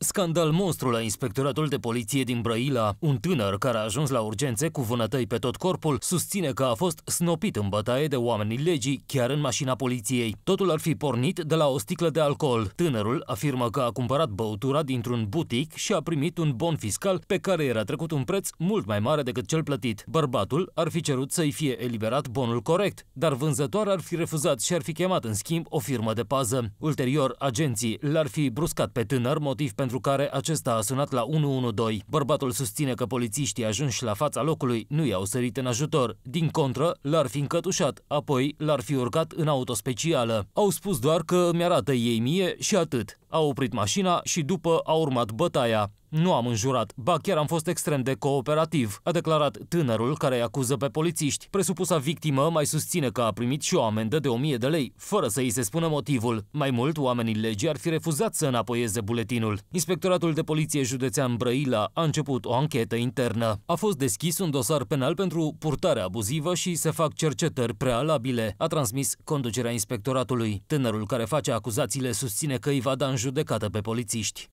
Scandal monstru la inspectoratul de poliție din Brăila. Un tânăr care a ajuns la urgențe cu vânătăi pe tot corpul susține că a fost snopit în bătaie de oamenii legii chiar în mașina poliției. Totul ar fi pornit de la o sticlă de alcool. Tânărul afirmă că a cumpărat băutura dintr-un butic și a primit un bon fiscal pe care era trecut un preț mult mai mare decât cel plătit. Bărbatul ar fi cerut să-i fie eliberat bonul corect, dar vânzătoarea ar fi refuzat și ar fi chemat în schimb o firmă de pază. Ulterior, agenții l-ar fi bruscat pe tânăr, motiv pentru pentru care acesta a sunat la 112. Bărbatul susține că polițiștii ajunși la fața locului nu i-au sărit în ajutor. Din contră, l-ar fi încătușat, apoi l-ar fi urcat în auto specială. Au spus doar că mi arată ei mie și atât. A oprit mașina și după a urmat bătaia. Nu am înjurat, ba chiar am fost extrem de cooperativ, a declarat tânărul care îi acuză pe polițiști. Presupusa victimă mai susține că a primit și o amendă de 1000 de lei, fără să îi se spună motivul. Mai mult, oamenii legii ar fi refuzat să înapoieze buletinul. Inspectoratul de poliție județean Brăila a început o anchetă internă. A fost deschis un dosar penal pentru purtare abuzivă și se fac cercetări prealabile, a transmis conducerea inspectoratului. Tânărul care face acuzațiile susține că îi va da în judecată pe polițiști.